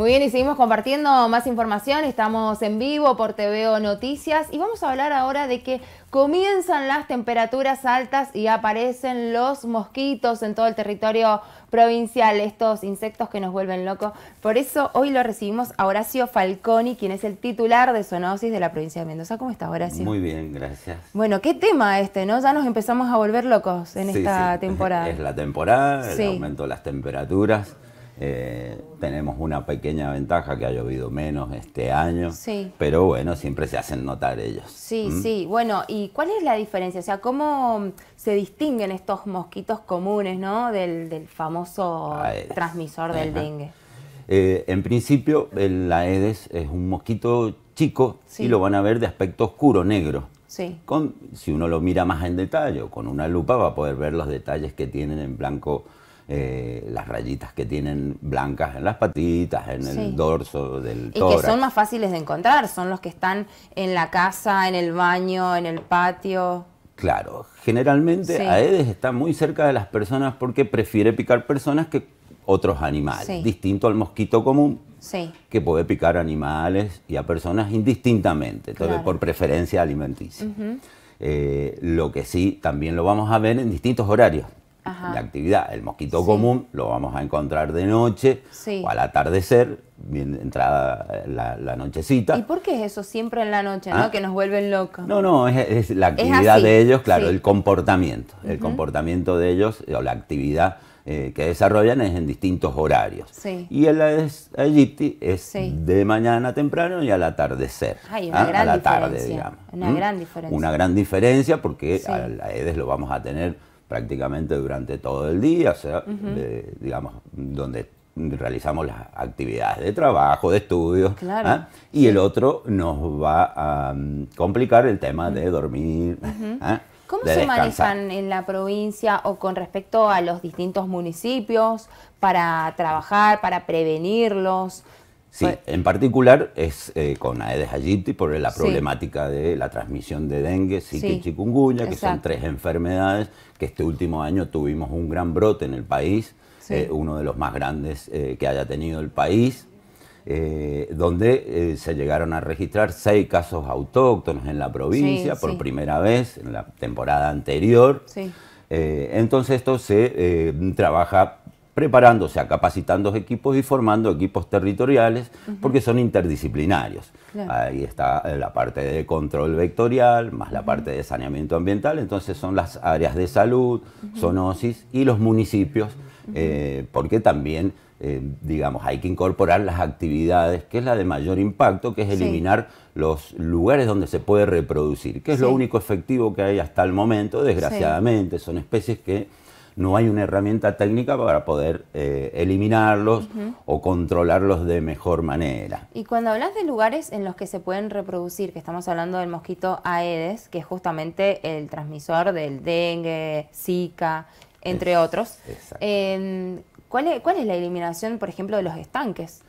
Muy bien, y seguimos compartiendo más información. Estamos en vivo por TVO Noticias y vamos a hablar ahora de que comienzan las temperaturas altas y aparecen los mosquitos en todo el territorio provincial, estos insectos que nos vuelven locos. Por eso hoy lo recibimos a Horacio Falconi, quien es el titular de zoonosis de la provincia de Mendoza. ¿Cómo está Horacio? Muy bien, gracias. Bueno, qué tema este, ¿no? Ya nos empezamos a volver locos en esta temporada. Es la temporada, el aumento de las temperaturas. Eh, tenemos una pequeña ventaja que ha llovido menos este año, pero bueno, siempre se hacen notar ellos. Sí, ¿Mm? sí, bueno, ¿y cuál es la diferencia? O sea, ¿cómo se distinguen estos mosquitos comunes ¿no? del, famoso ah, transmisor del dengue? Eh, en principio, el, la Aedes es un mosquito chico y lo van a ver de aspecto oscuro, negro. Sí. Con, si uno lo mira más en detalle con una lupa va a poder ver los detalles que tienen en blanco eh, las rayitas que tienen blancas en las patitas, en el dorso del tórax. Y que son más fáciles de encontrar, son los que están en la casa, en el baño, en el patio. Claro, generalmente Aedes está muy cerca de las personas porque prefiere picar personas que otros animales, distinto al mosquito común, que puede picar animales y a personas indistintamente, por preferencia alimenticia. Eh, lo que sí también lo vamos a ver en distintos horarios la actividad. El mosquito común lo vamos a encontrar de noche o al atardecer, bien entrada la, nochecita. ¿Y por qué es eso siempre en la noche, ah. que nos vuelven locos? No, no, es, la actividad de ellos, claro, el comportamiento. El comportamiento de ellos eh, o la actividad eh, que desarrollan es en distintos horarios. Y el Egipti es de mañana temprano y al atardecer. una ¿ah? gran diferencia. Una gran diferencia. Una gran diferencia porque a la EDES lo vamos a tener prácticamente durante todo el día, o sea, digamos, donde realizamos las actividades de trabajo, de estudio, ¿ah? claro. y el otro nos va a mm, complicar el tema de dormir. ¿ah? ¿Cómo se manejan en la provincia o con respecto a los distintos municipios para trabajar, para prevenirlos? Sí, en particular es eh, con Aedes aegypti por la problemática de la transmisión de dengue, zika y chikungunya, que son tres enfermedades que este último año tuvimos un gran brote en el país, eh, uno de los más grandes eh, que haya tenido el país, donde se llegaron a registrar seis casos autóctonos en la provincia por primera vez en la temporada anterior. entonces esto se trabaja preparándose, capacitando equipos y formando equipos territoriales, porque son interdisciplinarios. Ahí está la parte de control vectorial, más la parte de saneamiento ambiental, entonces son las áreas de salud, son y los municipios, eh, porque también... Eh, digamos, hay que incorporar las actividades, que es la de mayor impacto, que es eliminar los lugares donde se puede reproducir, que es lo único efectivo que hay hasta el momento, desgraciadamente, son especies que no hay una herramienta técnica para poder eh, eliminarlos o controlarlos de mejor manera. Y cuando hablas de lugares en los que se pueden reproducir, que estamos hablando del mosquito Aedes, que es justamente el transmisor del dengue, Zika, entre otros, em, ¿cuál es la eliminación, por ejemplo, de los estanques?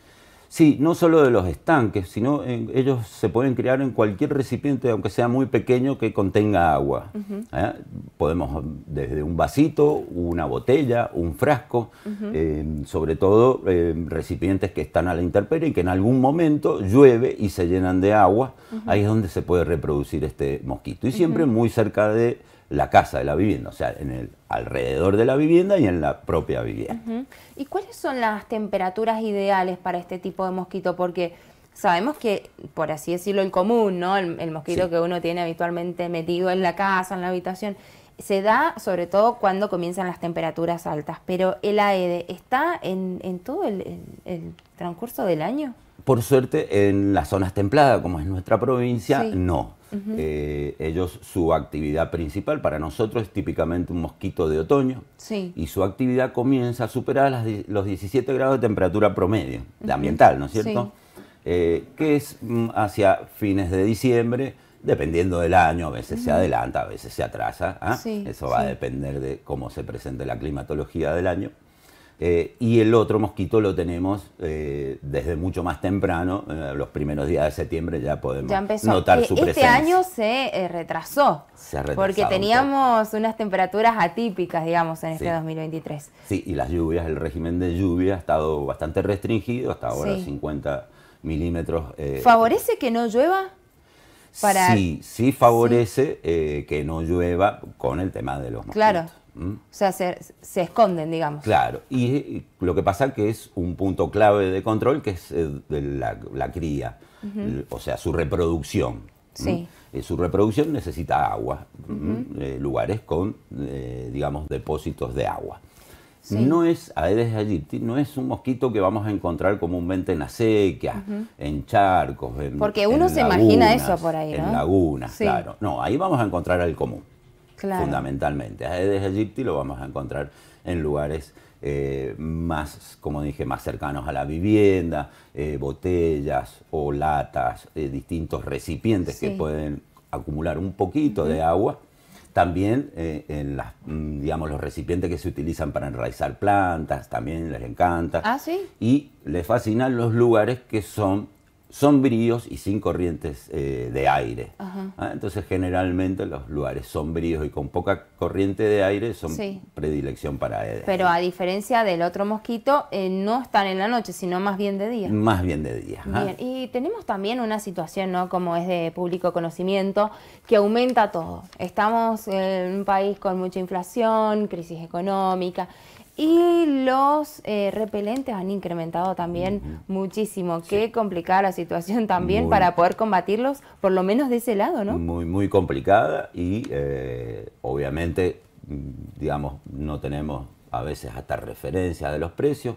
Sí, no solo de los estanques, sino en, ellos se pueden criar en cualquier recipiente, aunque sea muy pequeño, que contenga agua. ¿eh? Podemos desde un vasito, una botella, un frasco, eh, sobre todo eh, recipientes que están a la intemperie y que en algún momento llueve y se llenan de agua. Ahí es donde se puede reproducir este mosquito. Y siempre muy cerca de la casa de la vivienda, o sea, en el alrededor de la vivienda y en la propia vivienda. ¿Y cuáles son las temperaturas ideales para este tipo de mosquito? Porque sabemos que, por así decirlo, el común, ¿no? El, mosquito que uno tiene habitualmente metido en la casa, en la habitación, se da sobre todo cuando comienzan las temperaturas altas, pero el AED está en, todo el, transcurso del año. Por suerte, en las zonas templadas, como es nuestra provincia, no eh, ellos su actividad principal para nosotros es típicamente un mosquito de otoño y su actividad comienza a superar los 17 grados de temperatura promedio, de ambiental, ¿no es cierto? Eh, que es mm, hacia fines de diciembre, dependiendo del año, a veces se adelanta, a veces se atrasa, ¿ah? eso va a depender de cómo se presente la climatología del año. Eh, y el otro mosquito lo tenemos eh, desde mucho más temprano, eh, los primeros días de septiembre ya podemos notar su este presencia. Este año se retrasó, porque teníamos unas temperaturas atípicas, digamos, en este 2023. Sí, y las lluvias, el régimen de lluvia ha estado bastante restringido, hasta ahora 50 milímetros. ¿Favorece que no llueva? Sí, sí favorece que no llueva con el tema de los mosquitos. Claro. O sea, se, se, esconden, digamos. Claro, y, lo que pasa que es un punto clave de control que es eh, la, cría, o sea, su reproducción. Sí. Eh, su reproducción necesita agua, eh, lugares con, digamos, depósitos de agua. No es, Aedes aegypti, no es un mosquito que vamos a encontrar comúnmente en acequias, en charcos, en Porque uno se imagina eso por ahí, ¿no? En lagunas, claro. No, ahí vamos a encontrar al común fundamentalmente. A Aedes aegypti lo vamos a encontrar en lugares eh, más, como dije, más cercanos a la vivienda, eh, botellas o latas, eh, distintos recipientes que pueden acumular un poquito de agua. También en las, mm, digamos, los recipientes que se utilizan para enraizar plantas, también les encanta. Ah, Y les fascinan los lugares que son sombríos y sin corrientes eh, de aire. ¿ah? Entonces generalmente los lugares sombríos y con poca corriente de aire son predilección para ellos. Pero a diferencia del otro mosquito, eh, no están en la noche, sino más bien de día. Más bien de día. Bien. Y tenemos también una situación, ¿no? Como es de público conocimiento, que aumenta todo. Estamos en un país con mucha inflación, crisis económica, y los eh, repelentes han incrementado también muchísimo. Qué complicada la situación también para poder combatirlos, por lo menos de ese lado, ¿no? Muy, muy complicada y eh, obviamente, digamos, no tenemos a veces hasta referencia de los precios.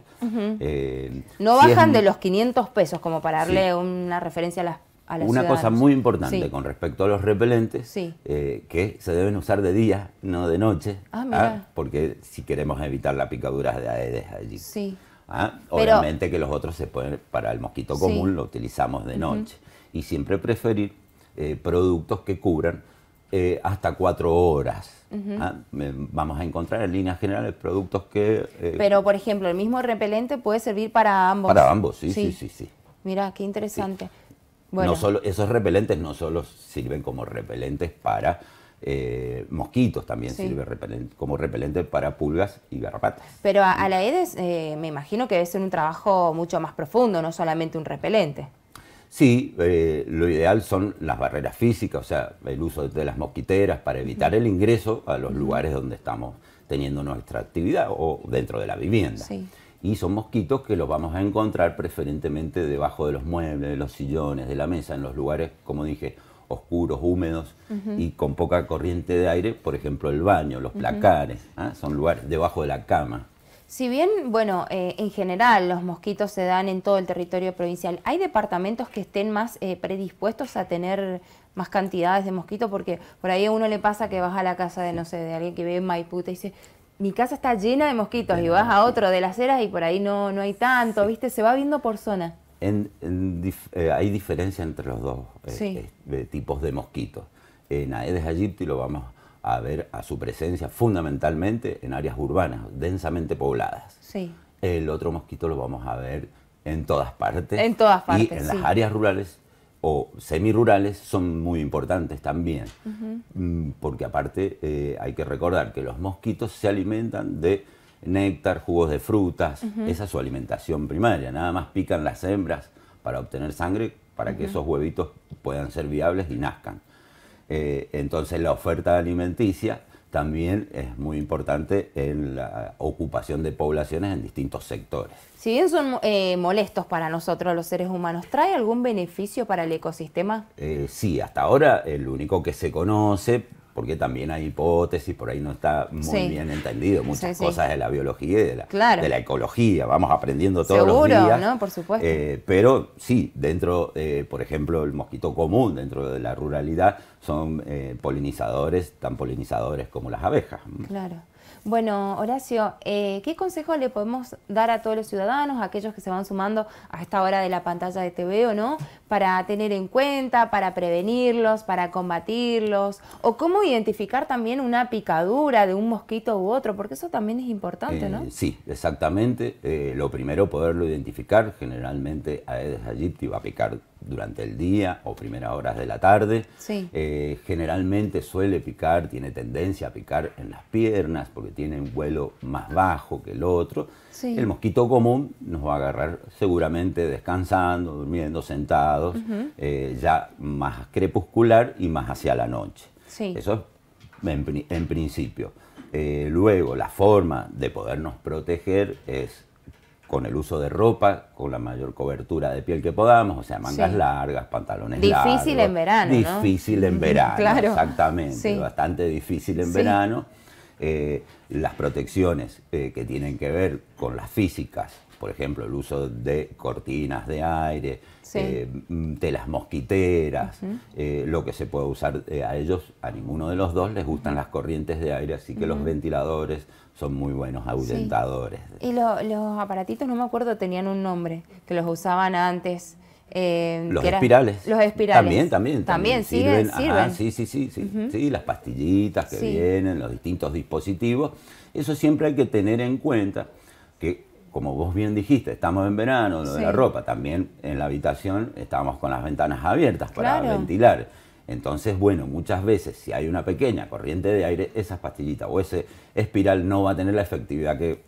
Eh, no bajan de los 500 pesos, como para darle una referencia a las una cosa muy importante con respecto a los repelentes, eh, que se deben usar de día, no de noche, ah, ¿ah? porque si queremos evitar la picadura de aedes allí. Sí. ¿Ah? Obviamente que los otros se pueden, para el mosquito común lo utilizamos de noche. Y siempre preferir eh, productos que cubran eh, hasta cuatro horas. Vamos a encontrar en líneas generales productos que... Pero, por ejemplo, el mismo repelente puede servir para ambos. Para ambos, sí, sí, sí, sí. Mira, qué interesante. No solo, esos repelentes no solo sirven como repelentes para eh, mosquitos, también sirven como repelente para pulgas y garrapatas. Pero a, la EDES eh, me imagino que debe ser un trabajo mucho más profundo, no solamente un repelente. Sí, eh, lo ideal son las barreras físicas, o sea, el uso de las mosquiteras para evitar el ingreso a los lugares donde estamos teniendo nuestra actividad o dentro de la vivienda. Sí y son mosquitos que los vamos a encontrar preferentemente debajo de los muebles, de los sillones, de la mesa, en los lugares, como dije, oscuros, húmedos y con poca corriente de aire, por ejemplo el baño, los placares, ¿ah? son lugares debajo de la cama. Si bien, bueno, eh, en general los mosquitos se dan en todo el territorio provincial, ¿hay departamentos que estén más eh, predispuestos a tener más cantidades de mosquitos? Porque por ahí a uno le pasa que vas a la casa de, no sé, de alguien que ve en Maipú y dice, mi casa está llena de mosquitos y vas a otro de las eras y por ahí no, no hay tanto, ¿viste? Se va viendo por zona. Eh, hay diferencia entre los dos eh, eh, tipos de mosquitos. En Aedes aegypti lo vamos a ver a su presencia fundamentalmente en áreas urbanas, densamente pobladas. Sí. El otro mosquito lo vamos a ver en todas partes. En todas partes. Y en las áreas rurales o semirurales son muy importantes también, mm, porque aparte eh, hay que recordar que los mosquitos se alimentan de néctar, jugos de frutas, esa es su alimentación primaria, nada más pican las hembras para obtener sangre para que esos huevitos puedan ser viables y nazcan. Eh, entonces la oferta alimenticia también es muy importante en la ocupación de poblaciones en distintos sectores. Si bien son eh, molestos para nosotros los seres humanos, ¿trae algún beneficio para el ecosistema? Eh, sí, hasta ahora el único que se conoce porque también hay hipótesis, por ahí no está muy bien entendido muchas cosas de la biología y de la, de la ecología, vamos aprendiendo todos Seguro, los días. ¿no? Por supuesto. Eh, pero sí, dentro, eh, por ejemplo, el mosquito común dentro de la ruralidad son eh, polinizadores, tan polinizadores como las abejas. Claro. Bueno, Horacio, eh, ¿qué consejo le podemos dar a todos los ciudadanos, a aquellos que se van sumando a esta hora de la pantalla de TV o no, para tener en cuenta, para prevenirlos, para combatirlos, o cómo identificar también una picadura de un mosquito u otro, porque eso también es importante, ¿no? Eh, sí, exactamente. Eh, lo primero, poderlo identificar. Generalmente Aedes aegypti va a picar durante el día o primeras horas de la tarde. Eh, generalmente suele picar, tiene tendencia a picar en las piernas porque tiene un vuelo más bajo que el otro. El mosquito común nos va a agarrar seguramente descansando, durmiendo, sentados, eh, ya más crepuscular y más hacia la noche. Eso en, principio. Eh, luego, la forma de podernos proteger es con el uso de ropa, con la mayor cobertura de piel que podamos, o sea, mangas largas, pantalones largos. Difícil en verano. Difícil en verano, exactamente, bastante difícil en verano. Eh, las protecciones eh, que tienen que ver con las físicas, por ejemplo, el uso de cortinas de aire, eh, mm, telas mosquiteras, lo que se puede usar a ellos, a ninguno de los dos les gustan las corrientes de aire, así que los ventiladores, son muy buenos ahuyentadores. Y los aparatitos, no me acuerdo, tenían un nombre, que los usaban antes. Eh, los espirales. los espirales. También, también. También, sirven. sí, sí, sí, sí, Las pastillitas que vienen, los distintos dispositivos. Eso siempre hay que tener en cuenta que, como vos bien dijiste, estamos en verano, de la ropa, también en la habitación estábamos con las ventanas abiertas para ventilar entonces, bueno, muchas veces si hay una pequeña corriente de aire, esas pastillitas o ese espiral no va a tener la efectividad que,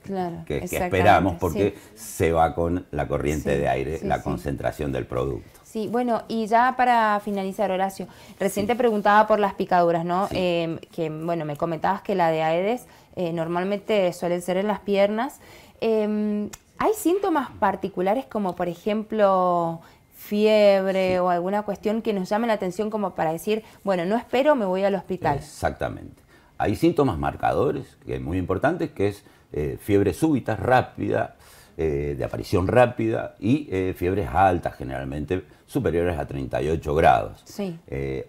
esperamos porque se va con la corriente de aire, la concentración del producto. Sí, bueno, y ya para finalizar, Horacio, recién te preguntaba por las picaduras, ¿no? Em, que, bueno, me comentabas que la de Aedes eh, normalmente suelen ser en las piernas. Em, ¿Hay síntomas particulares como, por ejemplo, fiebre o alguna cuestión que nos llame la atención como para decir, bueno, no espero, me voy al hospital. Exactamente. Hay síntomas marcadores, que es muy importante, que es eh, fiebre súbita, rápida, eh, de aparición rápida y eh, fiebres altas, generalmente superiores a 38 grados. Sí.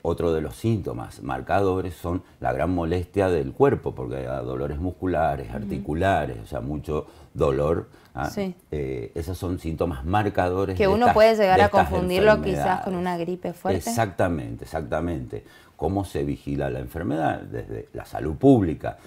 otro de los síntomas marcadores son la gran molestia del cuerpo, porque hay dolores musculares, articulares, o sea, mucho dolor. ¿ah? Eh, esos son síntomas marcadores. Que uno puede llegar a confundirlo quizás con una gripe fuerte. Exactamente, exactamente cómo se vigila la enfermedad desde la salud pública.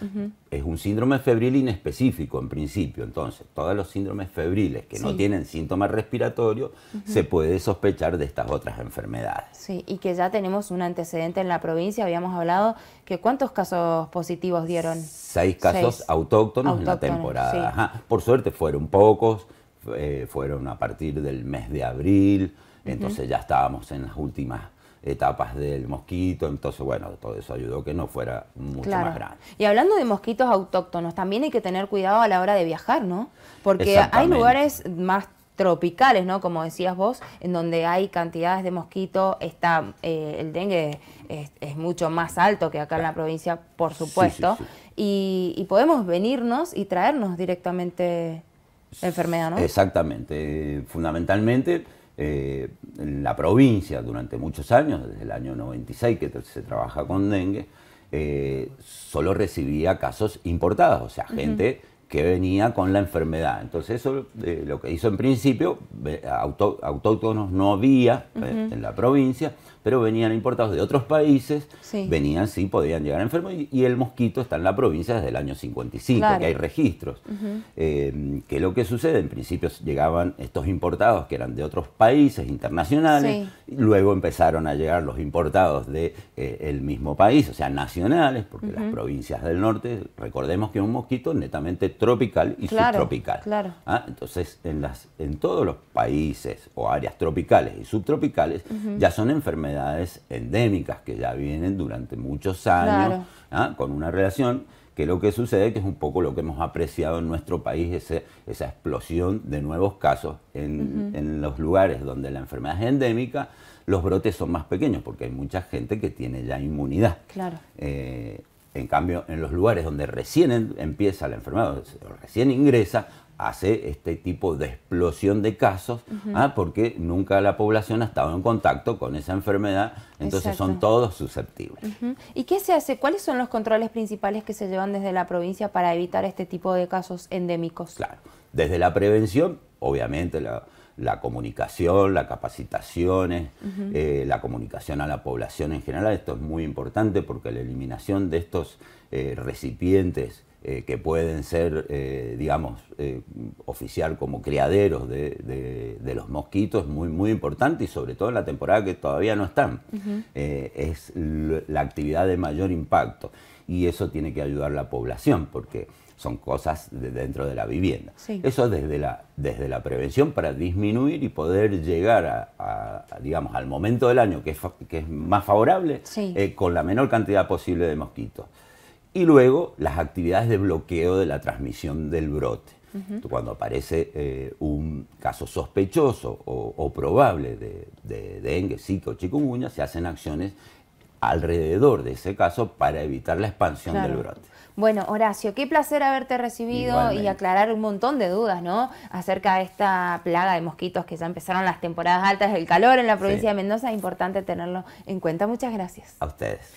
Es un síndrome febril inespecífico en principio, entonces todos los síndromes febriles que no tienen síntomas respiratorios se puede sospechar de estas otras enfermedades. Sí, y que ya tenemos un antecedente en la provincia, habíamos hablado que cuántos casos positivos dieron. Seis casos Autóctonos, en la temporada. Por suerte fueron pocos, eh, fueron a partir del mes de abril, entonces ya estábamos en las últimas etapas del mosquito, entonces bueno, todo eso ayudó que no fuera mucho más grande. Y hablando de mosquitos autóctonos, también hay que tener cuidado a la hora de viajar, ¿no? Porque hay lugares más tropicales, ¿no? Como decías vos, en donde hay cantidades de mosquito, está eh, el dengue es, mucho más alto que acá en la provincia, por supuesto, Y, podemos venirnos y traernos directamente la enfermedad, ¿no? Exactamente, fundamentalmente eh, en la provincia durante muchos años, desde el año 96 que se trabaja con dengue, eh, solo recibía casos importados, o sea, gente que venía con la enfermedad. Entonces eso eh, lo que hizo en principio, autóctonos no había eh, en la provincia, pero venían importados de otros países, venían, sí, podían llegar enfermos, y, el mosquito está en la provincia desde el año 55, que hay registros. Eh, que lo que sucede, en principio llegaban estos importados que eran de otros países internacionales, luego empezaron a llegar los importados del de, ...el mismo país, o sea, nacionales, porque las provincias del norte, recordemos que un mosquito netamente tropical y subtropical. ¿ah? Entonces, en, las, en todos los países o áreas tropicales y subtropicales ya son enfermedades endémicas que ya vienen durante muchos años ¿ah? con una relación que lo que sucede, que es un poco lo que hemos apreciado en nuestro país, ese, esa explosión de nuevos casos en, los lugares donde la enfermedad es endémica, los brotes son más pequeños porque hay mucha gente que tiene ya inmunidad. Claro. Eh, en cambio, en los lugares donde recién empieza la enfermedad, recién ingresa, hace este tipo de explosión de casos, ah, porque nunca la población ha estado en contacto con esa enfermedad, entonces son todos susceptibles. ¿Y qué se hace? ¿Cuáles son los controles principales que se llevan desde la provincia para evitar este tipo de casos endémicos? Claro, desde la prevención, obviamente la, la comunicación, las capacitaciones, eh, la comunicación a la población en general. Esto es muy importante porque la eliminación de estos eh, recipientes eh, que pueden ser, digamos, oficial como criaderos de, los mosquitos, muy, muy importante y sobre todo en la temporada que todavía no están. es la actividad de mayor impacto y eso tiene que ayudar a la población porque son cosas de dentro de la vivienda. Eso desde la, desde la prevención para disminuir y poder llegar a, digamos, al momento del año que es, que es más favorable eh, con la menor cantidad posible de mosquitos. Y luego las actividades de bloqueo de la transmisión del brote. Cuando aparece eh, un caso sospechoso o, probable de, dengue, zika o chikungunya, se hacen acciones alrededor de ese caso para evitar la expansión del brote. Bueno, Horacio, qué placer haberte recibido y aclarar un montón de dudas, ¿no? Acerca de esta plaga de mosquitos que ya empezaron las temporadas altas del calor en la provincia de Mendoza. Es importante tenerlo en cuenta. Muchas gracias. A ustedes.